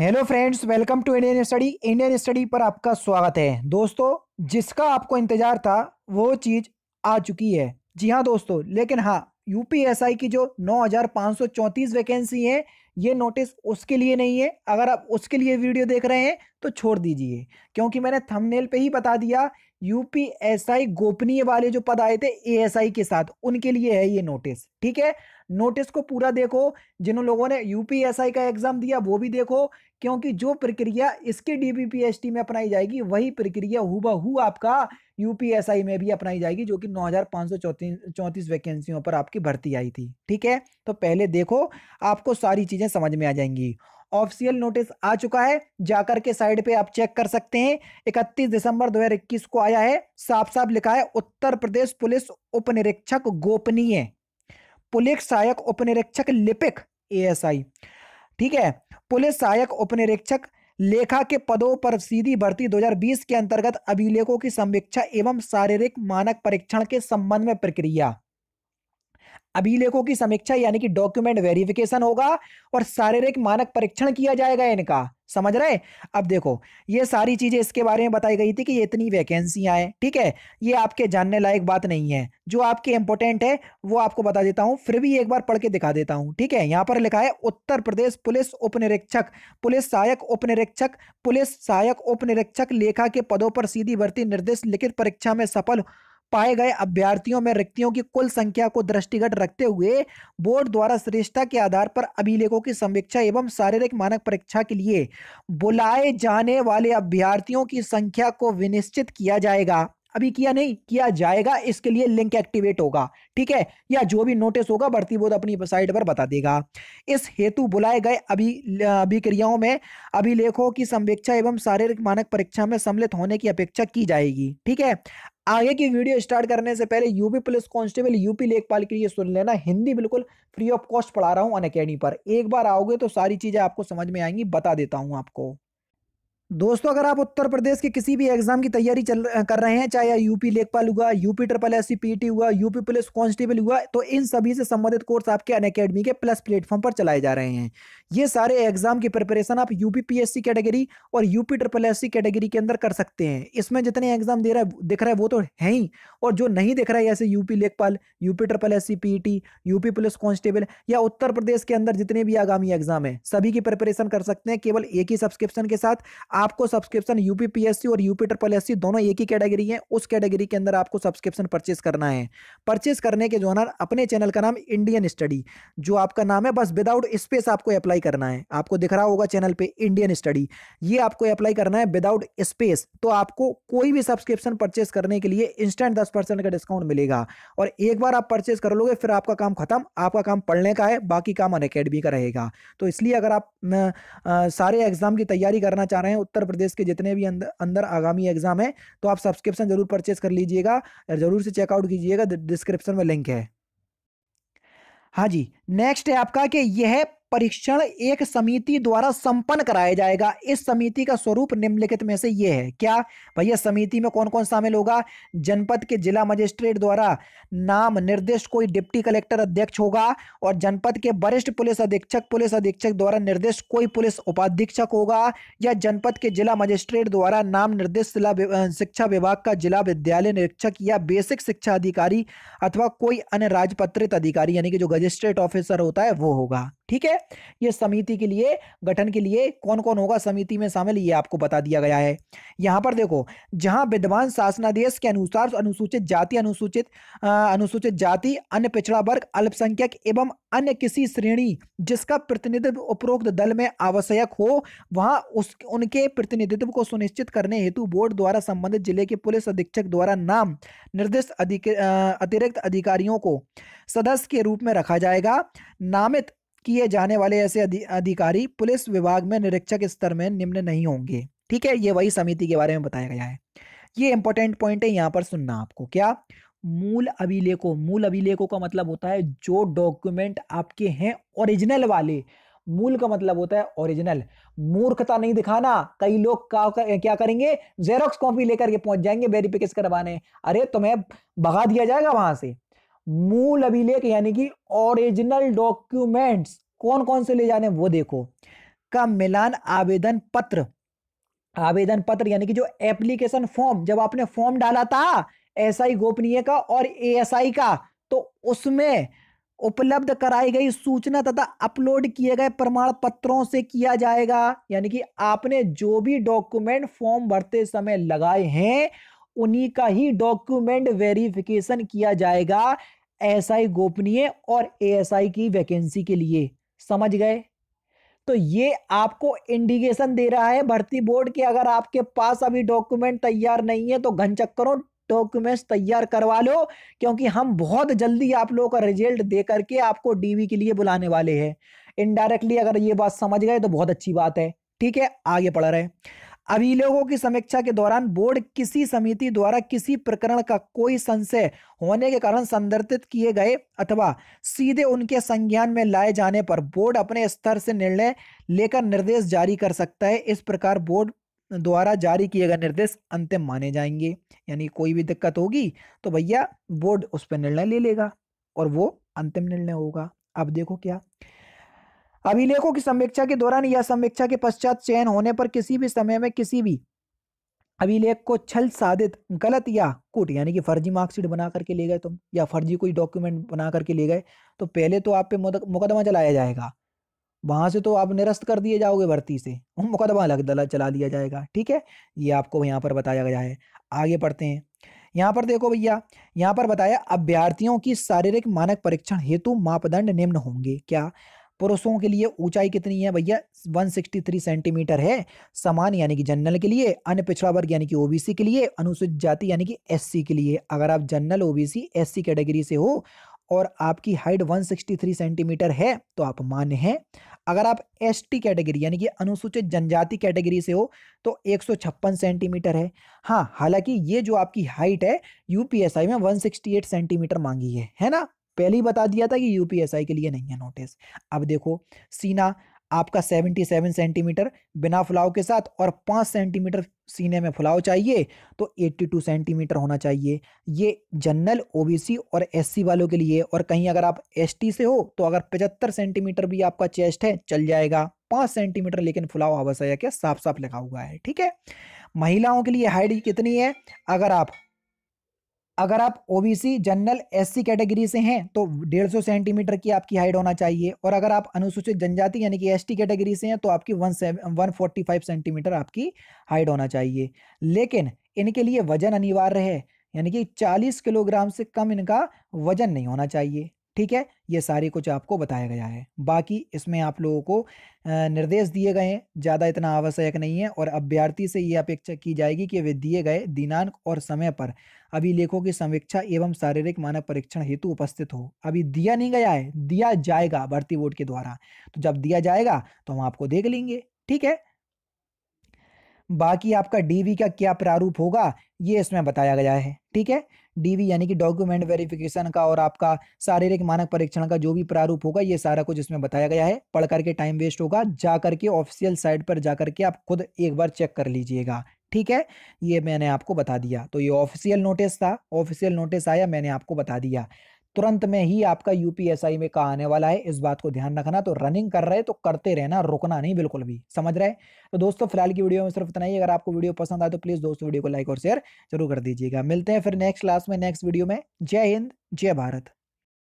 hello friends welcome to Indian study Indian study पर आपका स्वागत है दोस्तों जिसका आपको इंतजार था वो चीज़ आ चुकी है जी हाँ दोस्तों लेकिन हाँ यूपीएसआई की जो 9,534 वैकेंसी है ये नोटिस उसके लिए नहीं है अगर आप उसके लिए वीडियो देख रहे हैं तो छोड़ दीजिए क्योंकि मैंने थंबनेल पे ही बता दिया यूपीएसआई गोपनीय वाले जो पद आए थे एएसआई के साथ उनके लिए है ये नोटिस ठीक है नोटिस को पूरा देखो जिन लोगों ने यूपीएसआई का एग्जाम दिया वो भी देखो क्योंकि जो प्रक्रिया इसके डीबीपीएसटी में अपनाई जाएगी वही प्रक्रिया हु आपका यूपीएसआई में भी अपनाई जाएगी जो कि नौ वैकेंसियों पर आपकी भर्ती आई थी ठीक है तो पहले देखो आपको सारी चीजें समझ में आ जाएंगी ऑफिशियल नोटिस आ चुका है जाकर के साइड पे आप चेक कर सकते हैं 31 दिसंबर 2021 को आया है साफ साफ लिखा है उत्तर प्रदेश पुलिस उपनिरीक्षक गोपनीय पुलिस सहायक उपनिरीक्षक लिपिक एएसआई ठीक है पुलिस सहायक उपनिरीक्षक लेखा के पदों पर सीधी भर्ती 2020 के अंतर्गत अभिलेखों की समीक्षा एवं शारीरिक मानक परीक्षण के संबंध में प्रक्रिया अभिलेखों की समीक्षा यानी कि डॉक्यूमेंट वेरिफिकेशन होगा और शारीरिक मानक परीक्षण किया जाएगा इनका समझ रहे अब देखो ये सारी चीजें इसके बारे में बताई गई थी कि ये इतनी वैकेंसियां हैं ठीक है ये आपके जानने लायक बात नहीं है जो आपके इंपॉर्टेंट है वो आपको बता देता हूं फिर भी एक बार पढ़ के दिखा देता हूं ठीक है यहां पर लिखा है उत्तर प्रदेश पुलिस उप पुलिस सहायक उप पुलिस सहायक उप लेखा के पदों पर सीधी भर्ती निर्देश लिखित परीक्षा में सफल पाए गए अभ्यर्थियों में रिक्तियों की कुल संख्या को दृष्टिगत रखते हुए बोर्ड द्वारा श्रेष्ठता के आधार पर अभिलेखों की समीक्षा एवं शारीरिक मानक परीक्षा के लिए बुलाए जाने वाले अभ्यर्थियों की संख्या को विनिश्चित किया जाएगा अभी किया नहीं किया जाएगा इसके लिए लिंक एक्टिवेट होगा ठीक है या जो भी नोटिस होगा भर्ती बोर्ड अपनी साइट पर बता देगा इस हेतु बुलाए गए अभी अभिक्रियाओं में अभिलेखों की समीक्षा एवं शारीरिक मानक परीक्षा में सम्मिलित होने की अपेक्षा की जाएगी ठीक है आगे की वीडियो स्टार्ट करने से पहले यूपी पुलिस कांस्टेबल यूपी लेखपाल के लिए सुन लेना हिंदी बिल्कुल फ्री ऑफ कॉस्ट पढ़ा रहा हूँ अन पर एक बार आओगे तो सारी चीज़ें आपको समझ में आएंगी बता देता हूँ आपको दोस्तों अगर आप उत्तर प्रदेश के किसी भी एग्जाम की तैयारी चल कर रहे हैं चाहे यूपी लेखपाल हुआ यूपी ट्रिपल एस पीटी हुआ यूपी पुलिस कांस्टेबल हुआ तो इन सभी से संबंधित कोर्स आपके अन अकेडमी के प्लस प्लेटफॉर्म पर चलाए जा रहे हैं ये सारे एग्जाम की प्रिपरेशन आप यूपी पीएससी कैटेगरी और यूपी ट्रिपल एस कैटेगरी के अंदर कर सकते हैं इसमें जितने एग्जाम दे रहा है दिख रहा है वो तो है ही और जो नहीं दिख रहा है जैसे यूपी लेखपाल UP triple S PT UP police constable या उत्तर प्रदेश के अंदर जितने भी आगामी एग्जाम है सभी की प्रिपरेशन कर सकते हैं केवल एक ही सब्सक्रिप्शन के साथ आपको सब्सक्रिप्शन यूपीपीएससी और यूपी ट्रिपल सी दोनों एक ही कैटेगरी है उस कैटेगरी के अंदर आपको सब्सक्रिप्शन परचेस करना है परचेस करने के जो है अपने चैनल का नाम इंडियन स्टडी जो आपका नाम है बस विदाउट स्पेस आपको अप्लाई करना है आपको दिख रहा होगा चैनल पे इंडियन स्टडी ये आपको अप्लाई करना है विदाउट स्पेस तो आपको कोई भी सब्सक्रिप्शन परचेस करने के लिए इंस्टेंट दस परसेंट का डिस्काउंट मिलेगा और एक बार आप परचेस कर लोगे फिर आपका काम खत्म आपका काम पढ़ने का है बाकी काम अन का रहेगा तो इसलिए अगर आप सारे एग्जाम की तैयारी करना चाह रहे हैं उत्तर प्रदेश के जितने भी अंदर, अंदर आगामी एग्जाम है तो आप सब्सक्रिप्शन जरूर परचेज कर लीजिएगा जरूर से चेकआउट कीजिएगा डिस्क्रिप्शन में लिंक है हाँ जी नेक्स्ट है आपका कि यह परीक्षण एक समिति द्वारा संपन्न कराया जाएगा इस समिति का स्वरूप निम्नलिखित में से यह है क्या भैया समिति में कौन कौन शामिल होगा जनपद के जिला मजिस्ट्रेट द्वारा नाम निर्दिष्ट कोई डिप्टी कलेक्टर अध्यक्ष होगा और जनपद के वरिष्ठ पुलिस अधीक्षक पुलिस अधीक्षक द्वारा निर्दिष्ट कोई पुलिस उपाधीक्षक होगा या जनपद के जिला मजिस्ट्रेट द्वारा नाम निर्दिष्ट जिला शिक्षा विभाग का जिला विद्यालय निरीक्षक या बेसिक शिक्षा अधिकारी अथवा कोई अन्य राजपत्रित अधिकारी यानी कि जो गजिस्ट्रेट ऑफिसर होता है वो होगा ठीक है ये समिति के लिए गठन के लिए कौन कौन होगा समिति में शामिल ये आपको बता दिया गया है यहाँ पर देखो जहाँ विद्वान शासनादेश के अनुसार अनुसूचित जाति अनुसूचित अनुसूचित जाति अन्य पिछड़ा वर्ग अल्पसंख्यक एवं अन्य किसी श्रेणी जिसका प्रतिनिधित्व उपरोक्त दल में आवश्यक हो वहाँ उस उनके प्रतिनिधित्व को सुनिश्चित करने हेतु बोर्ड द्वारा संबंधित जिले के पुलिस अधीक्षक द्वारा नाम निर्दिष्ट अधिक, अतिरिक्त अधिकारियों को सदस्य के रूप में रखा जाएगा नामित किए जाने वाले ऐसे अधिकारी पुलिस विभाग में निरीक्षक स्तर में निम्न नहीं होंगे ठीक है ये वही समिति के बारे में बताया गया है ये इंपॉर्टेंट पॉइंट है यहाँ पर सुनना आपको क्या मूल अभिलेखों मूल अभिलेखों का मतलब होता है जो डॉक्यूमेंट आपके हैं ओरिजिनल वाले मूल का मतलब होता है ओरिजिनल मूर्खता नहीं दिखाना कई लोग क्या करेंगे जेरोक्स कॉपी लेकर के पहुंच जाएंगे वेरिफिकेशन करवाने अरे तुम्हें भगा दिया जाएगा वहां से मूल अभिलेख यानी कि ओरिजिनल डॉक्यूमेंट्स कौन कौन से ले जाने वो देखो का मिलान आवेदन पत्र आवेदन पत्र यानी कि जो एप्लीकेशन फॉर्म जब आपने फॉर्म डाला था एसआई गोपनीय का और एएसआई का तो उसमें उपलब्ध कराई गई सूचना तथा अपलोड किए गए प्रमाण पत्रों से किया जाएगा यानी कि आपने जो भी डॉक्यूमेंट फॉर्म भरते समय लगाए हैं उन्हीं का ही डॉक्यूमेंट वेरिफिकेशन किया जाएगा एस आई गोपनीय और एस आई की वैकेंसी के लिए समझ गए तो ये आपको इंडिकेशन दे रहा है भर्ती बोर्ड कि अगर आपके पास अभी डॉक्यूमेंट तैयार नहीं है तो घन चक्करों डॉक्यूमेंट्स तैयार करवा लो क्योंकि हम बहुत जल्दी आप लोगों का रिजल्ट दे करके आपको डीवी के लिए बुलाने वाले हैं इनडायरेक्टली अगर ये बात समझ गए तो बहुत अच्छी बात है ठीक है आगे पढ़ रहे हैं अभिलेखों की समीक्षा के दौरान बोर्ड किसी समिति द्वारा किसी प्रकरण का कोई संशय होने के कारण संदर्भित किए गए अथवा सीधे उनके संज्ञान में लाए जाने पर बोर्ड अपने स्तर से निर्णय लेकर निर्देश जारी कर सकता है इस प्रकार बोर्ड द्वारा जारी किए गए निर्देश अंतिम माने जाएंगे यानी कोई भी दिक्कत होगी तो भैया बोर्ड उस पर निर्णय ले लेगा और वो अंतिम निर्णय होगा अब देखो क्या अभिलेखों की समीक्षा के दौरान या समीक्षा के पश्चात चयन होने पर किसी भी समय में किसी भी अभिलेख को छल साधित गलत या कुट यानी कि फर्जी मार्कशीट बना करके ले गए तुम या फर्जी कोई डॉक्यूमेंट बना करके ले गए तो पहले तो आप पे मुकदमा चलाया जाएगा वहां से तो आप निरस्त कर दिए जाओगे भर्ती से मुकदमा दला चला दिया जाएगा ठीक है ये आपको यहाँ पर बताया गया है आगे पढ़ते हैं यहाँ पर देखो भैया यहाँ पर बताया अभ्यार्थियों की शारीरिक मानक परीक्षण हेतु मापदंड निम्न होंगे क्या पुरुषों के लिए ऊंचाई कितनी है भैया 163 सेंटीमीटर है समान यानी कि जनरल के लिए अन्य पिछड़ा वर्ग यानी कि ओबीसी के लिए अनुसूचित जाति यानी कि एससी के लिए अगर आप जनरल ओबीसी एससी कैटेगरी से हो और आपकी हाइट 163 सेंटीमीटर है तो आप मान्य हैं अगर आप एस टी कैटेगरी यानी कि अनुसूचित जनजाति कैटेगरी से हो तो एक सेंटीमीटर है हाँ हालांकि ये जो आपकी हाइट है यूपीएसआई में 168 सेंटीमीटर मांगी है है ना पहले ही बता दिया था कि यूपीएसआई के लिए नहीं है नोटिस अब देखो सीना आपका 77 सेंटीमीटर बिना फुलाव के साथ और 5 सेंटीमीटर सीने में फुलाव चाहिए तो 82 सेंटीमीटर होना चाहिए ये जनरल ओबीसी और एससी वालों के लिए और कहीं अगर आप एसटी से हो तो अगर 75 सेंटीमीटर भी आपका चेस्ट है चल जाएगा 5 सेंटीमीटर लेकिन फुलाव आवश्यक है साफ साफ लिखा हुआ है ठीक है महिलाओं के लिए हाइट कितनी है अगर आप अगर आप ओबीसी जनरल एससी कैटेगरी से हैं तो 150 सेंटीमीटर की आपकी हाइट होना चाहिए और अगर आप अनुसूचित जनजाति यानी कि एसटी कैटेगरी से हैं तो आपकी one one forty five centimetre आपकी हाइट होना चाहिए लेकिन इनके लिए वजन अनिवार्य है यानी कि 40 किलोग्राम से कम इनका वजन नहीं होना चाहिए ठीक है ये सारे कुछ आपको बताया गया है बाकी इसमें आप लोगों को निर्देश दिए गए हैं ज़्यादा इतना आवश्यक नहीं है और अभ्यर्थी से ये अपेक्षा की जाएगी कि वे दिए गए दिनांक और समय पर अभिलेखों की समीक्षा एवं शारीरिक मानव परीक्षण हेतु उपस्थित हो अभी दिया नहीं गया है दिया जाएगा भर्ती बोर्ड के द्वारा तो जब दिया जाएगा तो हम आपको देख लेंगे ठीक है बाकी आपका डीवी का क्या प्रारूप होगा ये इसमें बताया गया है ठीक है डीवी यानी कि डॉक्यूमेंट वेरिफिकेशन का और आपका शारीरिक मानक परीक्षण का जो भी प्रारूप होगा ये सारा कुछ इसमें बताया गया है पढ़ करके टाइम वेस्ट होगा जा करके ऑफिशियल साइट पर जा करके आप खुद एक बार चेक कर लीजिएगा ठीक है ये मैंने आपको बता दिया तो ये ऑफिशियल नोटिस था ऑफिशियल नोटिस आया मैंने आपको बता दिया तुरंत में ही आपका यूपीएसआई में कहा आने वाला है इस बात को ध्यान रखना तो रनिंग कर रहे तो करते रहना रुकना नहीं बिल्कुल भी समझ रहे तो दोस्तों फिलहाल की वीडियो में सिर्फ इतना ही अगर आपको वीडियो पसंद आए तो प्लीज दोस्तों वीडियो को लाइक और शेयर जरूर कर दीजिएगा मिलते हैं फिर नेक्स्ट क्लास में नेक्स्ट वीडियो में जय हिंद जय भारत